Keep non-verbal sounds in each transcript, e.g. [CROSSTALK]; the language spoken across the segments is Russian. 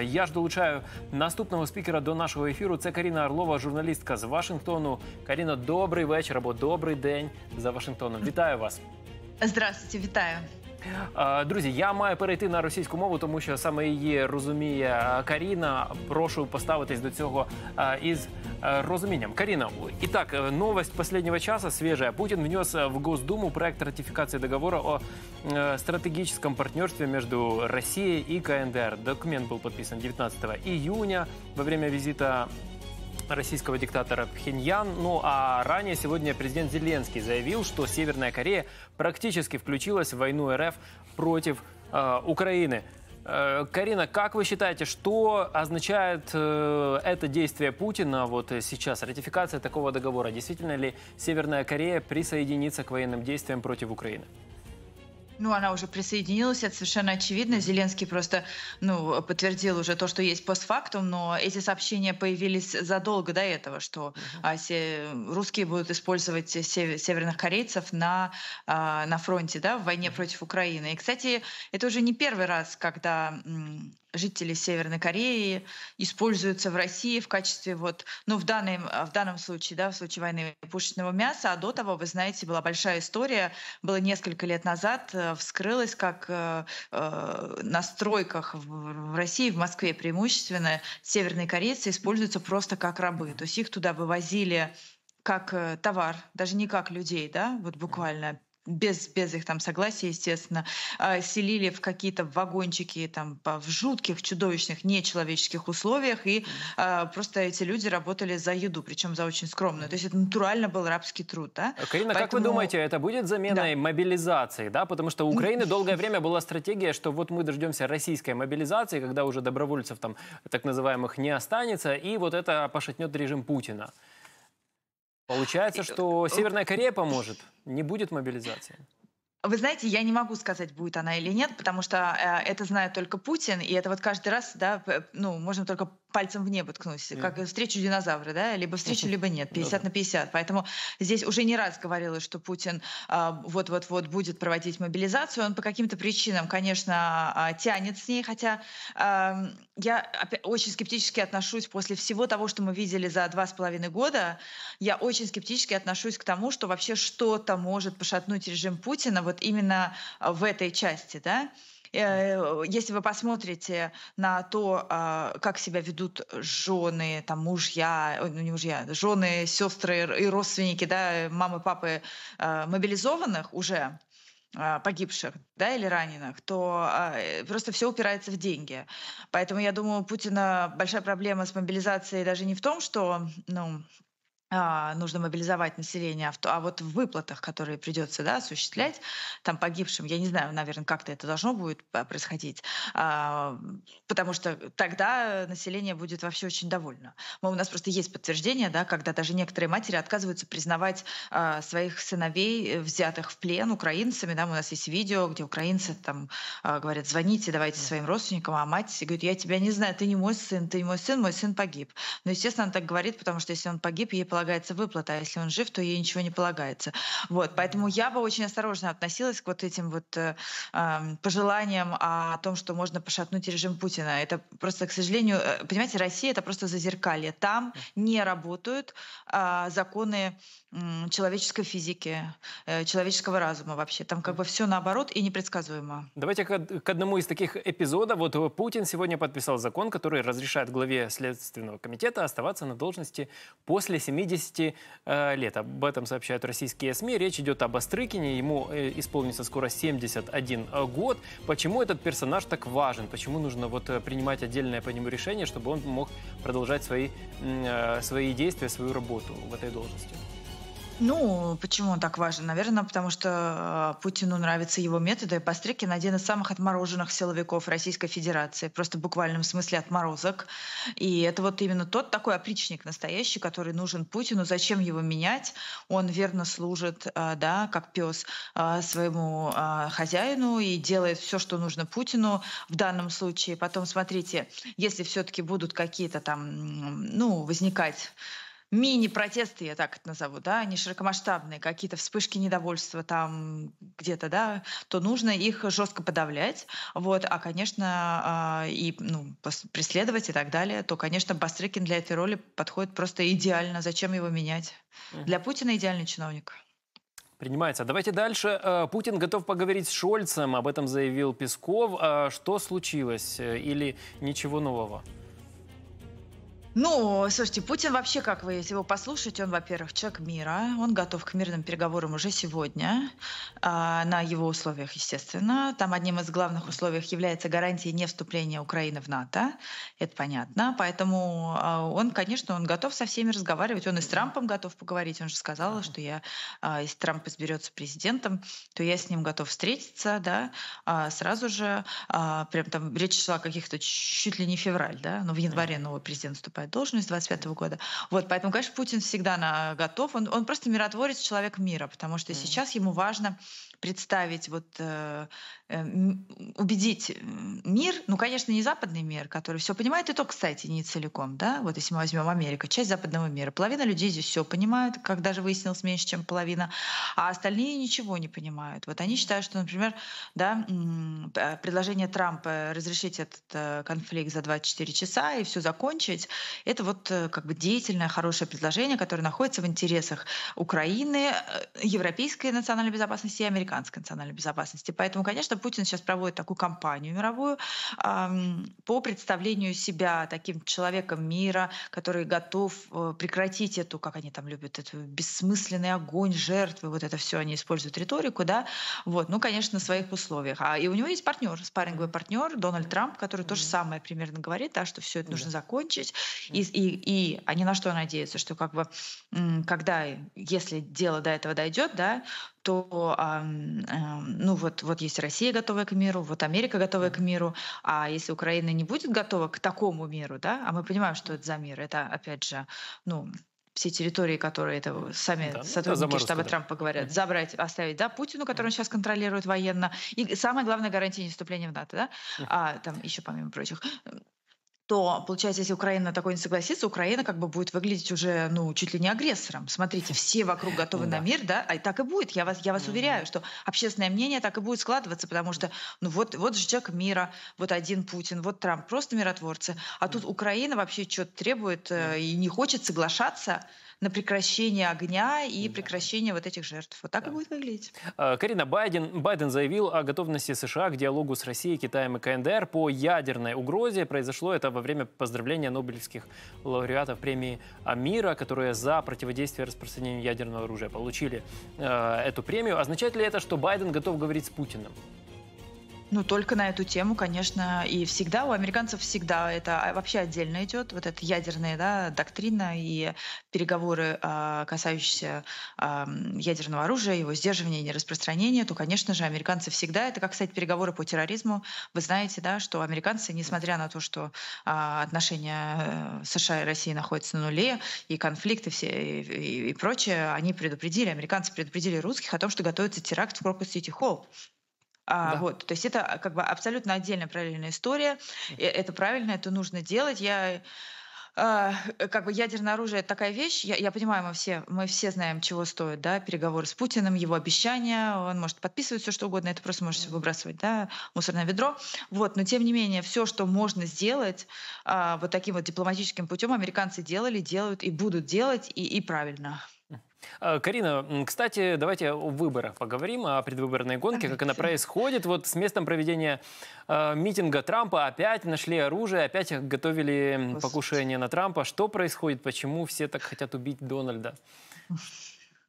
Я ж долучаю наступного спікера до нашого ефіру. Це Каріна Орлова, журналістка з Вашингтону. Каріна, добрий вечір або добрий день за Вашингтоном. Вітаю вас. Здравствуйте, вітаю. Друзі, я маю перейти на російську мову, тому що саме її розуміє Каріна. Прошу поставитись до цього із розумением. Карина, итак, новость последнего часа свежая. Путин внес в Госдуму проект ратификации договора о э, стратегическом партнерстве между Россией и КНДР. Документ был подписан 19 июня во время визита российского диктатора Пхеньян. Ну а ранее сегодня президент Зеленский заявил, что Северная Корея практически включилась в войну РФ против э, Украины. Э, Карина, как вы считаете, что означает э, это действие Путина вот сейчас, ратификация такого договора? Действительно ли Северная Корея присоединится к военным действиям против Украины? ну, она уже присоединилась, это совершенно очевидно. Зеленский просто, ну, подтвердил уже то, что есть постфактум, но эти сообщения появились задолго до этого, что а, се, русские будут использовать северных корейцев на, а, на фронте, да, в войне против Украины. И, кстати, это уже не первый раз, когда жители Северной Кореи используются в России в качестве вот, ну в данном, в данном случае, да, в случае войны пушечного мяса, а до того, вы знаете, была большая история, было несколько лет назад, э, вскрылось, как э, э, на стройках в, в России, в Москве преимущественно, северные корейцы используются просто как рабы, то есть их туда вывозили как э, товар, даже не как людей, да, вот буквально без, без их там согласия, естественно, а, селили в какие-то вагончики там в жутких, чудовищных, нечеловеческих условиях, и а, просто эти люди работали за еду, причем за очень скромную. То есть это натурально был рабский труд. Да? Карина, Поэтому... как вы думаете, это будет заменой да. мобилизации? Да? Потому что у Украины долгое время была стратегия, что вот мы дождемся российской мобилизации, когда уже добровольцев там так называемых не останется, и вот это пошатнет режим Путина. Получается, э, что э, Северная Корея [LAUGHS] поможет, не будет мобилизации. Вы знаете, я не могу сказать, будет она или нет, потому что э, это знает только Путин, и это вот каждый раз, да, ну, можно только пальцем в небо ткнусь, mm-hmm. как встречу динозавра, да, либо встречу, либо нет, 50 [LAUGHS] ну на 50. Поэтому здесь уже не раз говорилось, что Путин а, вот-вот-вот будет проводить мобилизацию. Он по каким-то причинам, конечно, а, тянет с ней, хотя а, я очень скептически отношусь после всего того, что мы видели за два с половиной года, я очень скептически отношусь к тому, что вообще что-то может пошатнуть режим Путина вот именно в этой части, да, Э, если вы посмотрите на то, а, как себя ведут жены, там, мужья, ну не мужья, жены, сестры и родственники, да, мамы, папы а, мобилизованных уже, а, погибших да, или раненых, то э, просто все упирается в деньги. Поэтому я думаю, у Путина большая проблема с мобилизацией даже не в том, что ну, а, нужно мобилизовать население, а вот в выплатах, которые придется да, осуществлять там погибшим, я не знаю, наверное, как-то это должно будет а, происходить, а, потому что тогда население будет вообще очень довольно. Мы, у нас просто есть подтверждение, да, когда даже некоторые матери отказываются признавать своих сыновей, взятых в плен украинцами. Да, у нас есть видео, где украинцы там говорят, звоните, давайте своим родственникам, а мать говорит, я тебя не знаю, ты не мой сын, ты не мой сын, мой сын погиб. Но, ну, естественно, она так говорит, потому что если он погиб, ей положение полагается выплата, а если он жив, то ей ничего не полагается. Вот, поэтому я бы очень осторожно относилась к вот этим вот э, пожеланиям о том, что можно пошатнуть режим Путина. Это просто, к сожалению, э, понимаете, Россия это просто зазеркалье. Там не работают э, законы э, человеческой физики, э, человеческого разума вообще. Там как бы все наоборот и непредсказуемо. Давайте к, к одному из таких эпизодов. Вот э, Путин сегодня подписал закон, который разрешает главе Следственного комитета оставаться на должности после 70 50 э, лет. Об этом сообщают российские СМИ. Речь идет об Острыкине. Ему э, исполнится скоро 71 год. Почему этот персонаж так важен? Почему нужно вот э, принимать отдельное по нему решение, чтобы он мог продолжать свои, свои действия, свою работу в этой должности? Ну, почему он так важен? Наверное, потому что э, Путину нравятся его методы. Пострикин один из самых отмороженных силовиков Российской Федерации, просто в буквальном смысле отморозок. И это вот именно тот такой опричник настоящий, который нужен Путину. Зачем его менять? Он верно служит, э, да, как пес э, своему хозяину и делает все, что нужно Путину в данном случае. Потом, смотрите, если все-таки будут какие-то там, ну, возникать мини-протесты, я так это назову, да, они широкомасштабные, какие-то вспышки недовольства там где-то, да, то нужно их жестко подавлять, вот, а, конечно, а, и, ну, преследовать и так далее, то, конечно, Бастрыкин для этой роли подходит просто идеально, зачем его менять? Для Путина идеальный чиновник. Принимается. Давайте дальше. Э, Путин готов поговорить с Шольцем, об этом заявил Песков. Э, что случилось э, или ничего нового? Ну, слушайте, Путин вообще, как вы, если его послушать, он, во-первых, человек мира, он готов к мирным переговорам уже сегодня, а, на его условиях, естественно. Там одним из главных условий является гарантия не вступления Украины в НАТО, это понятно. Поэтому а, он, конечно, он готов со всеми разговаривать, он и с Трампом готов поговорить, он же сказал, что я, а, если Трамп изберется президентом, то я с ним готов встретиться, да, сразу же, прям там речь шла о каких-то чуть ли не февраль, да, но ну, в январе новый президент вступает какая должность 25 -го года. Вот, поэтому, конечно, Путин всегда на готов. Он, он просто миротворец, человек мира, потому что mm. сейчас ему важно представить, вот, э, э, убедить мир, ну, конечно, не западный мир, который все понимает, и то, кстати, не целиком, да, вот если мы возьмем Америку, часть западного мира, половина людей здесь все понимают, как даже выяснилось, меньше, чем половина, а остальные ничего не понимают. Вот они считают, что, например, да, предложение Трампа разрешить этот э, конфликт за 24 часа и все закончить, это вот как бы деятельное, хорошее предложение, которое находится в интересах Украины, европейской национальной безопасности и американской американской национальной безопасности. Поэтому, конечно, Путин сейчас проводит такую кампанию мировую по представлению себя таким человеком мира, который готов э, прекратить эту, как они там любят, эту бессмысленный огонь, жертвы, вот это все они используют риторику, да, вот, ну, конечно, на своих условиях. А и у него есть партнер, спарринговый партнер Дональд Трамп, который mm-hmm. то же самое примерно говорит, да, что все это mm-hmm. нужно закончить, и, и, и они на что надеются, что как бы, когда, если дело до этого дойдет, да, то эм, ну вот, вот есть Россия готовая к миру, вот Америка готовая к миру, а если Украина не будет готова к такому миру, да, а мы понимаем, что это за мир, это опять же, ну, все территории, которые это сами да, ну, сотрудники штаба да. Трампа говорят, да. забрать, оставить, да, Путину, который он сейчас контролирует военно. И самое главное гарантия не вступления в НАТО, да, а, там еще помимо прочих то, получается, если Украина такой не согласится, Украина как бы будет выглядеть уже, ну, чуть ли не агрессором. Смотрите, все вокруг готовы на мир, да, а так и будет. Я вас, я вас уверяю, что общественное мнение так и будет складываться, потому что, ну, вот, вот же человек мира, вот один Путин, вот Трамп, просто миротворцы. А тут Украина вообще что-то требует э, и не хочет соглашаться на прекращение огня и да. прекращение вот этих жертв. Вот так да. и будет выглядеть. А, Карина Байден, Байден заявил о готовности США к диалогу с Россией, Китаем и КНДР по ядерной угрозе. Произошло это во время поздравления нобелевских лауреатов премии мира, которые за противодействие распространению ядерного оружия получили э, эту премию. Означает ли это, что Байден готов говорить с Путиным? Ну, только на эту тему, конечно, и всегда, у американцев всегда это вообще отдельно идет, вот эта ядерная да, доктрина и переговоры, а, касающиеся а, ядерного оружия, его сдерживания и нераспространения, то, конечно же, американцы всегда, это как, кстати, переговоры по терроризму, вы знаете, да, что американцы, несмотря на то, что а, отношения э, США и России находятся на нуле, и конфликты все и, и, и прочее, они предупредили, американцы предупредили русских о том, что готовится теракт в Крокус-Сити-Холл. А, да. вот, то есть это как бы абсолютно отдельная параллельная история. Это правильно, это нужно делать. Я а, как бы ядерное оружие это такая вещь, я, я понимаю, мы все, мы все знаем, чего стоит, да, переговоры с Путиным, его обещания, он может подписывать все, что угодно, это просто можете выбрасывать, да, мусорное ведро, вот, но тем не менее, все, что можно сделать а, вот таким вот дипломатическим путем, американцы делали, делают и будут делать, и, и правильно. Э, Карина, кстати, давайте о выборах поговорим, о предвыборной гонке, как она происходит. Вот с местом проведения э, митинга Трампа опять нашли оружие, опять готовили покушение на Трампа. Что происходит? Почему все так хотят убить Дональда? [LAUGHS]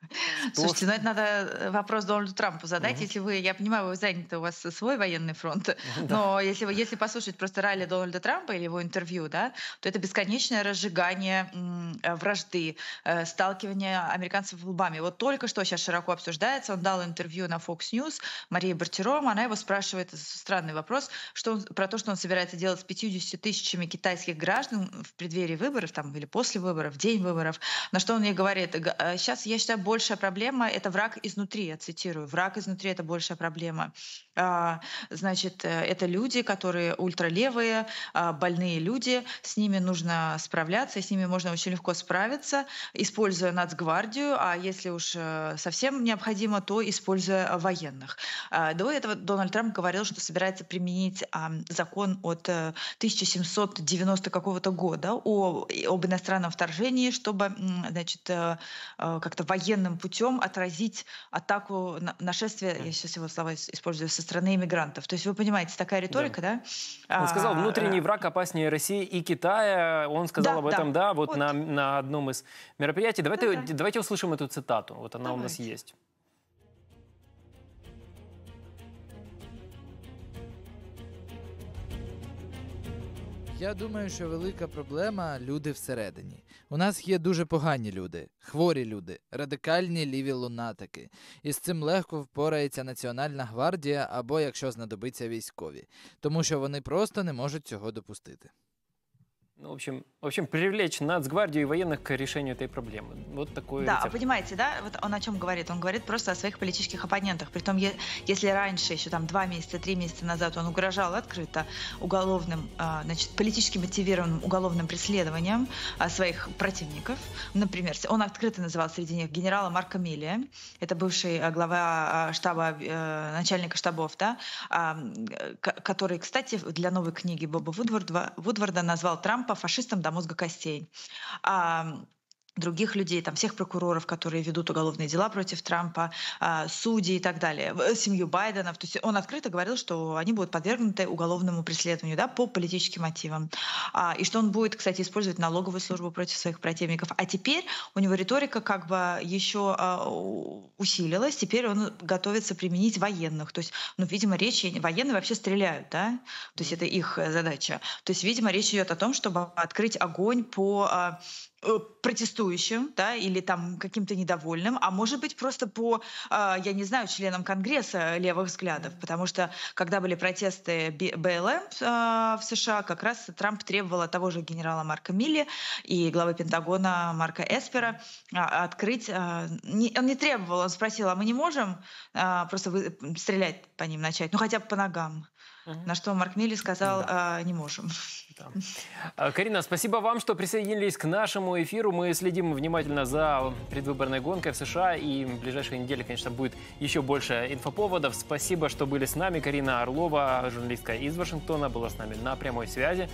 То, Слушайте, что... ну это надо э, вопрос Дональду Трампу задать. Угу. Если вы, я понимаю, вы заняты, у вас свой военный фронт, [LAUGHS] да. но если, вы, если послушать просто ралли Дональда Трампа или его интервью, да, то это бесконечное разжигание м, э, вражды, э, сталкивание американцев в лбами. Вот только что сейчас широко обсуждается, он дал интервью на Fox News Марии Бартиром, она его спрашивает странный вопрос что он, про то, что он собирается делать с 50 тысячами китайских граждан в преддверии выборов там, или после выборов, в день выборов, на что он ей говорит, сейчас э, я считаю, большая проблема — это враг изнутри, я цитирую. Враг изнутри — это большая проблема. А, значит, э, это люди, которые ультралевые, а, больные люди. С ними нужно справляться, с ними можно очень легко справиться, используя Нацгвардию, а если уж э, совсем необходимо, то используя военных. А, до этого Дональд Трамп говорил, что собирается применить закон от 1790 э, какого-то года о, об иностранном вторжении, чтобы значит, как-то военные правильным путем отразить атаку на, нашествия, я сейчас его слова использую, со стороны иммигрантов. То есть вы понимаете, такая риторика, да? да? Он сказал, а, внутренний э, враг опаснее России и Китая. Он сказал да, об этом, да, да вот, вот. На, на одном из мероприятий. Давайте, да, ну да. давайте услышим эту цитату. Вот она давайте. у нас есть. Я думаю, що велика проблема люди всередині. У нас є дуже погані люди, хворі люди, радикальні ліві лунатики. І з цим легко впорається Національна гвардія або, якщо знадобиться, військові, тому що вони просто не можуть цього допустити. Ну, в общем, в общем, привлечь нацгвардию и военных к решению этой проблемы. Вот такой Да, рецепт. понимаете, да? Вот он о чем говорит? Он говорит просто о своих политических оппонентах. Притом, если раньше, еще там два месяца, три месяца назад он угрожал открыто уголовным, а, значит, политически мотивированным уголовным преследованием а, своих противников. Например, он открыто называл среди них генерала Марка Милия, это бывший а, глава штаба, э, начальника штабов, да, который, кстати, для новой книги Боба Вудворда, Вудворда назвал Трампа по фашистам до мозга костей. А, других людей, там, всех прокуроров, которые ведут уголовные дела против Трампа, а, судей и так далее, э, семью Байденов. То есть он открыто говорил, что они будут подвергнуты уголовному преследованию да, по политическим мотивам. А, и что он будет, кстати, использовать налоговую службу против своих противников. А теперь у него риторика как бы еще а, усилилась, теперь он готовится применить военных. То есть, ну, видимо, речь... Военные вообще стреляют, да? То есть это их э, задача. То есть, видимо, речь идет о том, чтобы открыть огонь по Э, протестующим, да, или там каким-то недовольным, а может быть просто по, э, я не знаю, членам Конгресса левых взглядов, потому что когда были протесты БЛМ э, в США, как раз Трамп требовал от того же генерала Марка Милли и главы Пентагона Марка Эспера открыть, он не требовал, он спросил, а мы не можем просто стрелять по ним начать, ну хотя бы по ногам, на что Марк Милли сказал, не можем. Да. Э, Карина, спасибо вам, что присоединились к нашему эфиру. Мы следим внимательно за предвыборной гонкой в США. И в ближайшие недели, конечно, будет еще больше инфоповодов. Спасибо, что были с нами. Карина Орлова, журналистка из Вашингтона, была с нами на прямой связи.